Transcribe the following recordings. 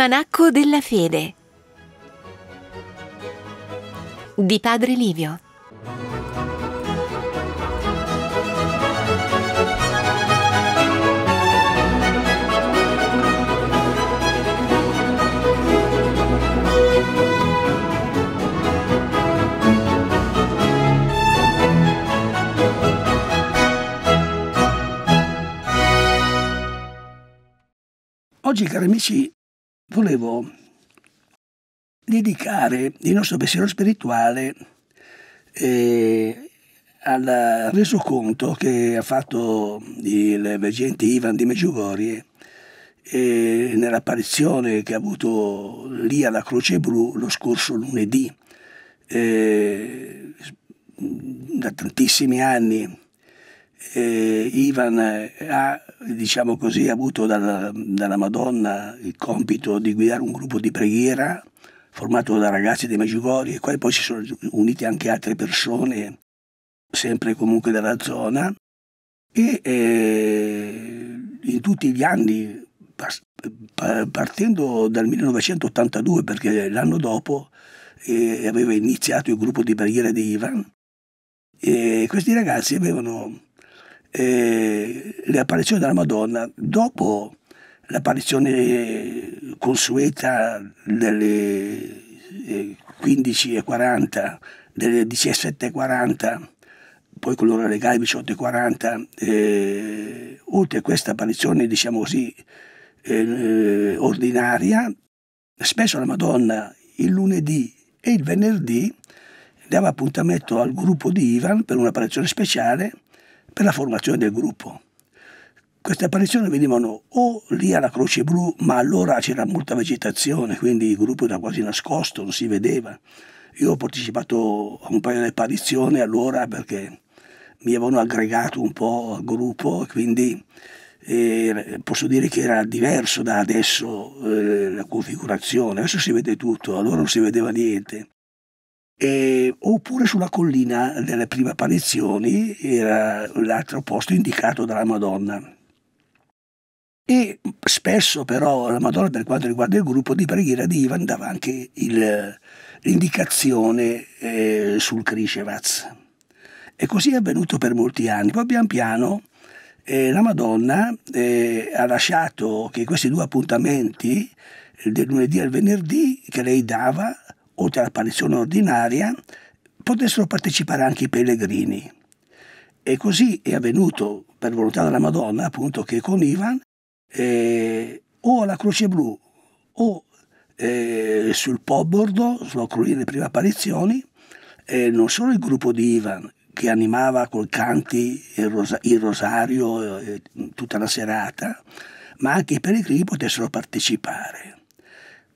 L'almanacco della fede di Padre Livio. Oggi, cari amici, volevo dedicare il nostro pensiero spirituale eh, al resoconto che ha fatto il veggente Ivan di Meggiugorie eh, nell'apparizione che ha avuto lì alla Croce Blu lo scorso lunedì, eh, da tantissimi anni eh, Ivan eh, ha diciamo così, avuto dalla, dalla, Madonna il compito di guidare un gruppo di preghiera formato da ragazzi dei Meggiugori, ai quali poi si sono unite anche altre persone, sempre comunque della zona, e eh, in tutti gli anni, partendo dal 1982, perché l'anno dopo eh, aveva iniziato il gruppo di preghiera di Ivan, questi ragazzi avevano eh, le apparizioni della Madonna, dopo l'apparizione consueta delle 15.40, eh, delle 17.40, poi con l'ora legale 18.40, eh, oltre a questa apparizione, diciamo così, eh, eh, ordinaria, spesso la Madonna il lunedì e il venerdì dava appuntamento al gruppo di Ivan per un'apparizione speciale per la formazione del gruppo. Queste apparizioni venivano o lì alla Croce Blu, ma allora c'era molta vegetazione, quindi il gruppo era quasi nascosto, non si vedeva. Io ho partecipato a un paio di apparizioni allora perché mi avevano aggregato un po' al gruppo, quindi eh, posso dire che era diverso da adesso eh, la configurazione. Adesso si vede tutto, allora non si vedeva niente. Eh, oppure sulla collina delle prime apparizioni era l'altro posto indicato dalla Madonna. E spesso però la Madonna per quanto riguarda il gruppo di preghiera di Ivan dava anche l'indicazione eh, sul Krishevaz. E così è avvenuto per molti anni. Poi pian piano eh, la Madonna eh, ha lasciato che questi due appuntamenti, del lunedì al venerdì, che lei dava oltre all'apparizione ordinaria, potessero partecipare anche i pellegrini. E così è avvenuto, per volontà della Madonna, appunto, che con Ivan eh, o alla Croce Blu o eh, sul Pobordo, sulla crudele delle prime apparizioni, eh, non solo il gruppo di Ivan, che animava col canti il, rosa il rosario eh, tutta la serata, ma anche i pellegrini potessero partecipare.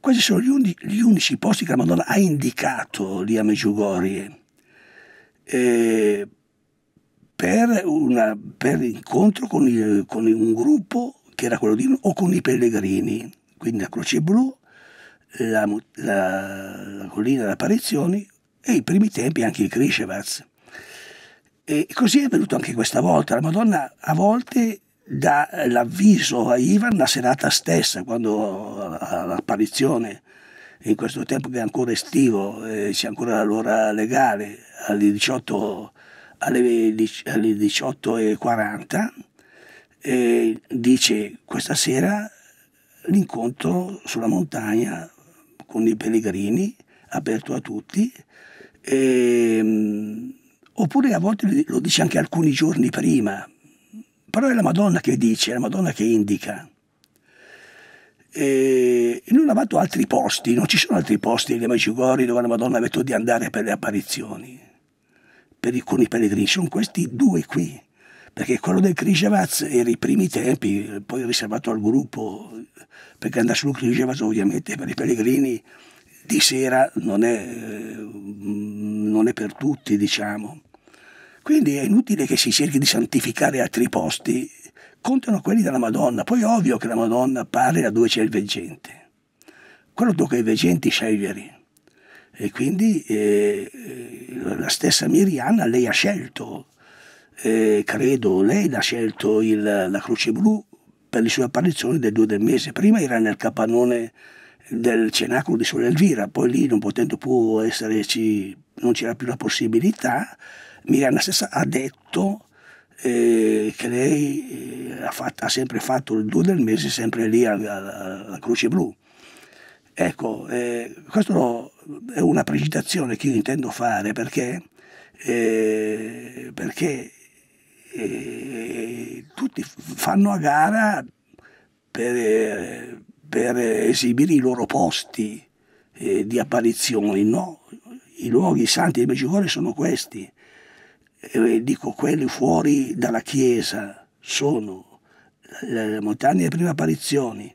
Questi sono gli, uni, gli, unici posti che la Madonna ha indicato lì a Meggiugorie per, per l'incontro con, il, con un gruppo che era quello di o con i pellegrini, quindi la Croce Blu, la, la, la collina delle apparizioni e i primi tempi anche il Krishevaz. E così è avvenuto anche questa volta. La Madonna a volte dà l'avviso a Ivan la serata stessa, quando l'apparizione in questo tempo che è ancora estivo, eh, c'è ancora l'ora legale alle 18, alle 18 eh, dice questa sera l'incontro sulla montagna con i pellegrini, aperto a tutti, eh, oppure a volte lo dice anche alcuni giorni prima, però è la Madonna che dice, è la Madonna che indica. E eh, non ha fatto altri posti, non ci sono altri posti nei Magigori dove la Madonna ha detto di andare per le apparizioni, per i, con i pellegrini, sono questi due qui, perché quello del Krishevaz era i primi tempi, poi riservato al gruppo, perché andare sul Krishevaz ovviamente per i pellegrini di sera non è, eh, non è per tutti, diciamo. Quindi è inutile che si cerchi di santificare altri posti, contano quelli della Madonna, poi è ovvio che la Madonna a dove c'è il veggente, quello tocca ai veggenti scegliere. E quindi eh, eh, la stessa Miriana, lei ha scelto, eh, credo lei l'ha scelto il, la Croce Blu per le sue apparizioni del 2 del mese. Prima era nel capannone del cenacolo di Sole Elvira, poi lì non potendo più esserci, non c'era più la possibilità, Miranda stessa ha detto eh, che lei eh, ha, fatto, ha, sempre fatto il 2 del mese, sempre lì alla, alla Croce Blu. Ecco, eh, questa è una precisazione che io intendo fare perché, eh, perché eh, tutti fanno a gara per, per esibire i loro posti eh, di apparizione, no? I luoghi santi del Medjugorje sono questi, e dico quelli fuori dalla Chiesa, sono le montagne delle prime apparizioni,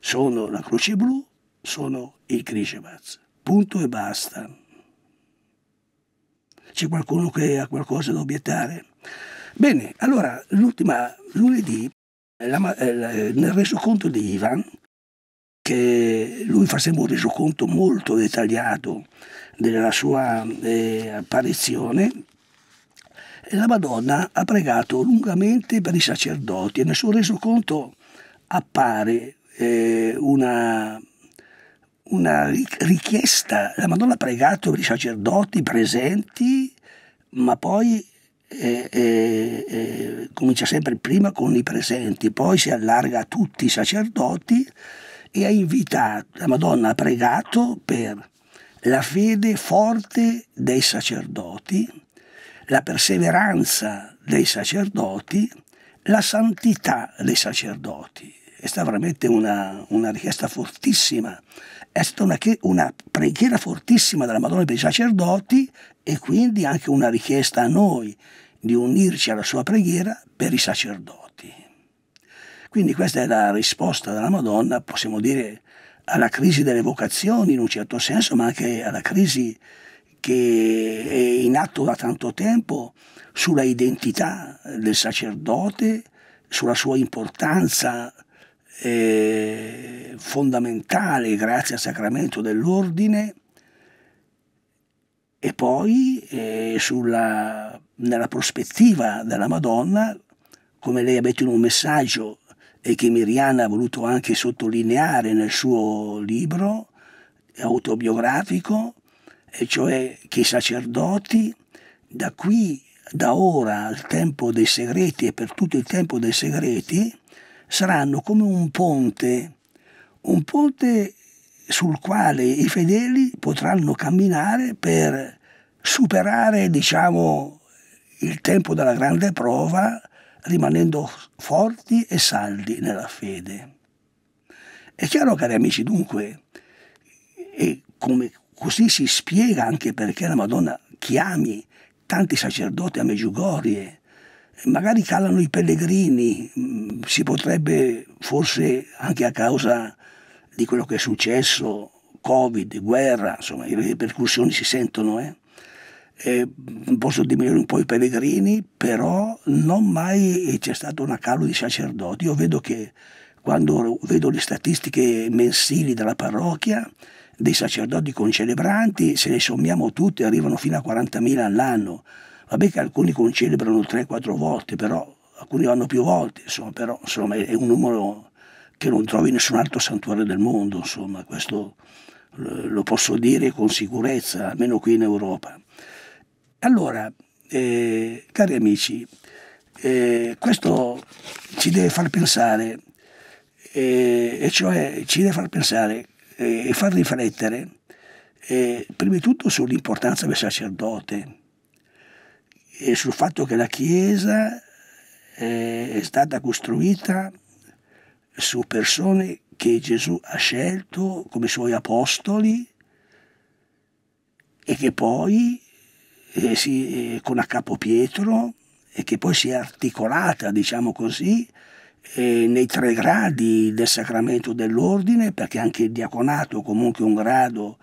sono la Croce Blu, sono il Krishevaz. Punto e basta. C'è qualcuno che ha qualcosa da obiettare? Bene, allora l'ultima lunedì, eh, la, eh, nel resoconto di Ivan, che lui fa sempre un resoconto molto dettagliato della sua eh, apparizione, la Madonna ha pregato lungamente per i sacerdoti e nel suo resoconto appare eh, una, una richiesta, la Madonna ha pregato per i sacerdoti presenti, ma poi eh, eh, eh, comincia sempre prima con i presenti, poi si allarga a tutti i sacerdoti e ha invitato, la Madonna ha pregato per la fede forte dei sacerdoti, la perseveranza dei sacerdoti, la santità dei sacerdoti. È stata veramente una, una richiesta fortissima, è stata una, una preghiera fortissima della Madonna per i sacerdoti e quindi anche una richiesta a noi di unirci alla sua preghiera per i sacerdoti. Quindi questa è la risposta della Madonna, possiamo dire, alla crisi delle vocazioni in un certo senso, ma anche alla crisi che è in atto da tanto tempo sulla identità del sacerdote, sulla sua importanza eh, fondamentale grazie al sacramento dell'ordine e poi eh, sulla, nella prospettiva della Madonna, come lei ha detto in un messaggio e che Miriana ha voluto anche sottolineare nel suo libro autobiografico, e cioè che i sacerdoti da qui, da ora al tempo dei segreti e per tutto il tempo dei segreti, saranno come un ponte, un ponte sul quale i fedeli potranno camminare per superare, diciamo, il tempo della grande prova rimanendo forti e saldi nella fede. È chiaro, cari amici, dunque, e come Così si spiega anche perché la Madonna chiami tanti sacerdoti a Meggiugorie, magari calano i pellegrini, mm, si potrebbe forse anche a causa di quello che è successo, Covid, guerra, insomma, le ripercussioni si sentono, eh? Eh, mm, possono diminuire un po' i pellegrini, però non mai c'è stato un calo di sacerdoti. Io vedo che quando vedo le statistiche mensili della parrocchia, dei sacerdoti concelebranti, se le sommiamo tutte, arrivano fino a 40.000 all'anno. Vabbè che alcuni concelebrano 3-4 volte, però alcuni vanno più volte, insomma, però insomma, è un numero che non trovi in nessun altro santuario del mondo, insomma, questo lo posso dire con sicurezza, almeno qui in Europa. Allora, eh, cari amici, eh, questo ci deve far pensare, eh, e cioè ci deve far pensare e far riflettere eh, prima di tutto sull'importanza del sacerdote e sul fatto che la Chiesa eh, è stata costruita su persone che Gesù ha scelto come suoi apostoli e che poi eh, si, eh, con a capo Pietro e che poi si è articolata, diciamo così, eh, nei tre gradi del sacramento dell'ordine, perché anche il diaconato è comunque un grado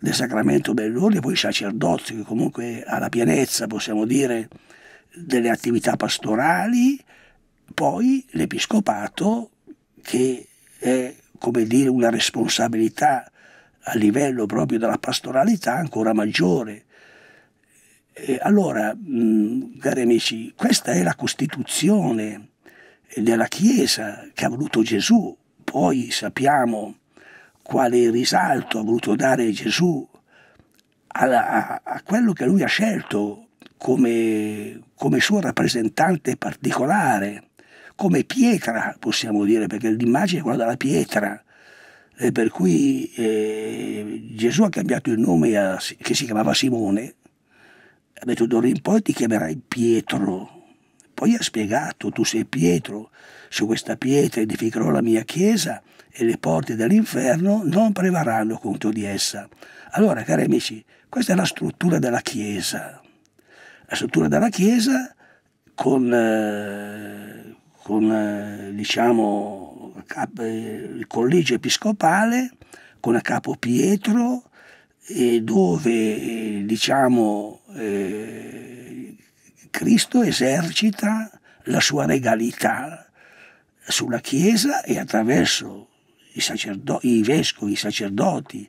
del sacramento dell'ordine, poi il sacerdozio che comunque ha la pienezza, possiamo dire, delle attività pastorali, poi l'episcopato che è, come dire, una responsabilità a livello proprio della pastoralità ancora maggiore. E allora, mh, mm, cari amici, questa è la Costituzione della Chiesa che ha voluto Gesù. Poi sappiamo quale risalto ha voluto dare Gesù alla, a, a, quello che lui ha scelto come, come suo rappresentante particolare, come pietra, possiamo dire, perché l'immagine è quella della pietra. E per cui eh, Gesù ha cambiato il nome a, che si chiamava Simone, ha detto d'ora in poi ti chiamerai Pietro, poi ha spiegato, tu sei Pietro, su questa pietra edificherò la mia chiesa e le porte dell'inferno non prevarranno contro di essa. Allora, cari amici, questa è la struttura della chiesa. La struttura della chiesa con, eh, con eh, diciamo, eh, il collegio episcopale, con a capo Pietro, e dove diciamo... Eh, Cristo esercita la sua regalità sulla Chiesa e attraverso i, sacerdo- i vescovi, i sacerdoti,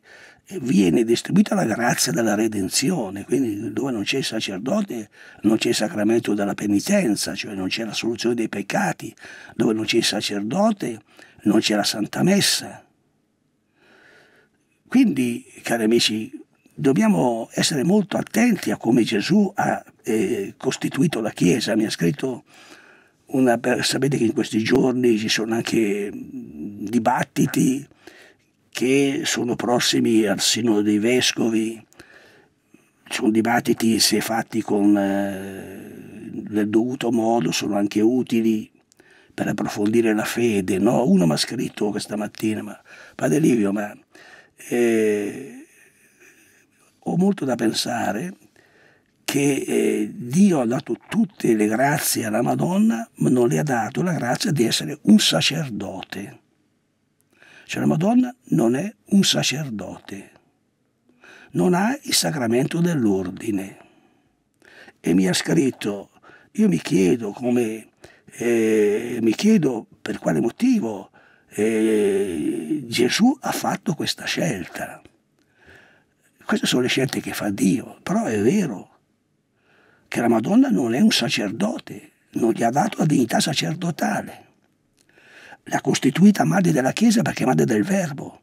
viene distribuita la grazia della redenzione, quindi dove non c'è il sacerdote non c'è il sacramento della penitenza, cioè non c'è la soluzione dei peccati, dove non c'è il sacerdote non c'è la Santa Messa. Quindi, cari amici, dobbiamo essere molto attenti a come Gesù ha eh, costituito la Chiesa. Mi ha scritto una... Sapete che in questi giorni ci sono anche mm, dibattiti che sono prossimi al sinodo dei vescovi, sono dibattiti se fatti con, eh, nel dovuto modo sono anche utili per approfondire la fede. No? Uno mi ha scritto questa mattina, ma Padre Livio, ma... Eh, ho molto da pensare che eh, Dio ha dato tutte le grazie alla Madonna, ma non le ha dato la grazia di essere un sacerdote. Cioè la Madonna non è un sacerdote, non ha il sacramento dell'ordine. E mi ha scritto, io mi chiedo come, eh, mi chiedo per quale motivo eh, Gesù ha fatto questa scelta. Queste sono le scelte che fa Dio, però è vero che la Madonna non è un sacerdote, non gli ha dato la dignità sacerdotale. L'ha costituita madre della Chiesa perché è madre del Verbo,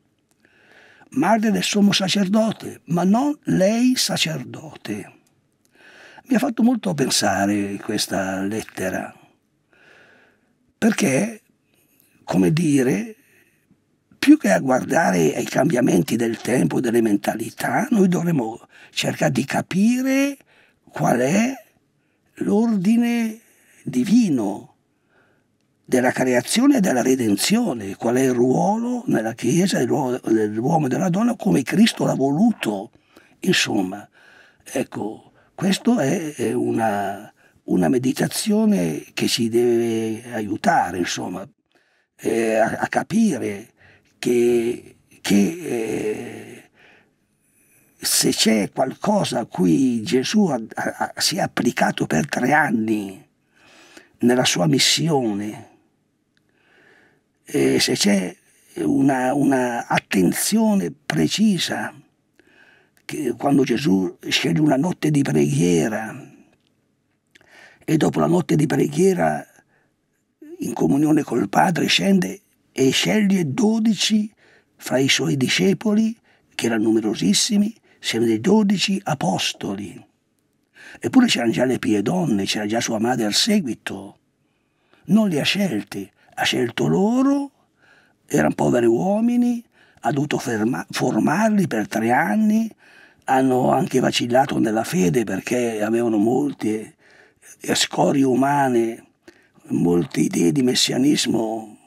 madre del sommo sacerdote, ma non lei sacerdote. Mi ha fatto molto pensare questa lettera, perché, come dire, più che a guardare ai cambiamenti del tempo, delle mentalità, noi dovremmo cercare di capire qual è l'ordine divino della creazione e della redenzione, qual è il ruolo nella Chiesa dell'uomo e della donna come Cristo l'ha voluto. Insomma, ecco, questa è una, una, meditazione che ci deve aiutare, insomma, eh, a, a capire che, che eh, se c'è qualcosa a cui Gesù ha, ha, si è applicato per tre anni nella sua missione, eh, se c'è una, una, attenzione precisa che quando Gesù sceglie una notte di preghiera e dopo la notte di preghiera in comunione col Padre scende e sceglie dodici fra i suoi discepoli, che erano numerosissimi, siamo dei dodici apostoli. Eppure c'erano già le pie donne, c'era già sua madre al seguito. Non li ha scelti, ha scelto loro, erano poveri uomini, ha dovuto formarli per tre anni, hanno anche vacillato nella fede perché avevano molte scorie umane, molte idee di messianismo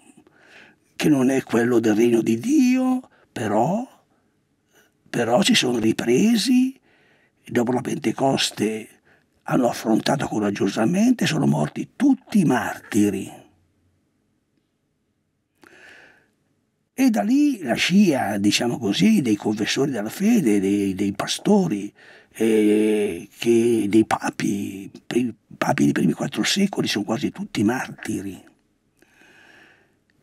che non è quello del regno di Dio, però, però si sono ripresi, dopo la Pentecoste hanno affrontato coraggiosamente, sono morti tutti i martiri. E da lì la scia, diciamo così, dei confessori della fede, dei, dei pastori, eh, dei papi, i papi dei primi quattro secoli sono quasi tutti martiri.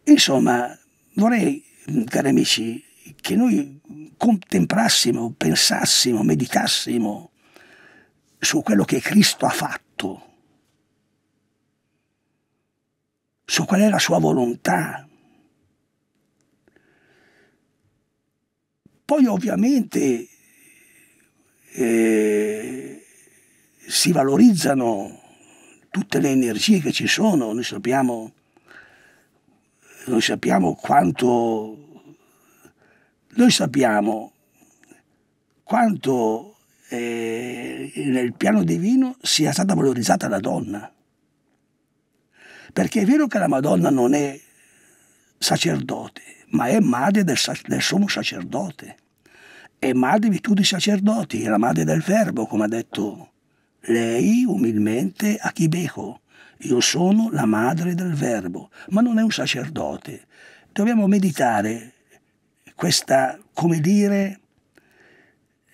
Insomma, vorrei, cari amici, che noi contemplassimo, pensassimo, meditassimo su quello che Cristo ha fatto, su qual è la sua volontà. Poi ovviamente eh, si valorizzano tutte le energie che ci sono, noi sappiamo noi sappiamo quanto, noi sappiamo quanto eh, nel piano divino sia stata valorizzata la donna. Perché è vero che la Madonna non è sacerdote, ma è madre del, del sommo sacerdote, è madre di tutti i sacerdoti, è la madre del verbo, come ha detto lei umilmente a Chibeco. Io sono la madre del verbo, ma non è un sacerdote. Dobbiamo meditare questa, come dire,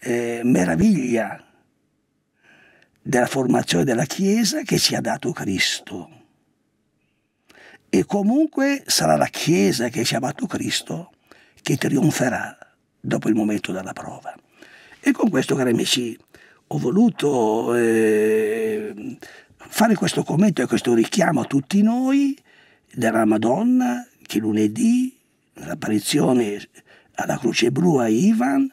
eh, meraviglia della formazione della Chiesa che ci ha dato Cristo. E comunque sarà la Chiesa che ci ha dato Cristo che trionferà dopo il momento della prova. E con questo, cari amici, ho voluto eh, fare questo commento e questo richiamo a tutti noi della Madonna che lunedì, nell'apparizione alla Croce Blu a Ivan,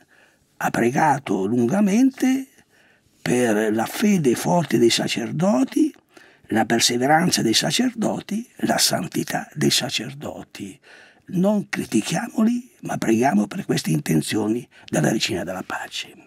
ha pregato lungamente per la fede forte dei sacerdoti, la perseveranza dei sacerdoti, la santità dei sacerdoti. Non critichiamoli, ma preghiamo per queste intenzioni della Vicina della Pace.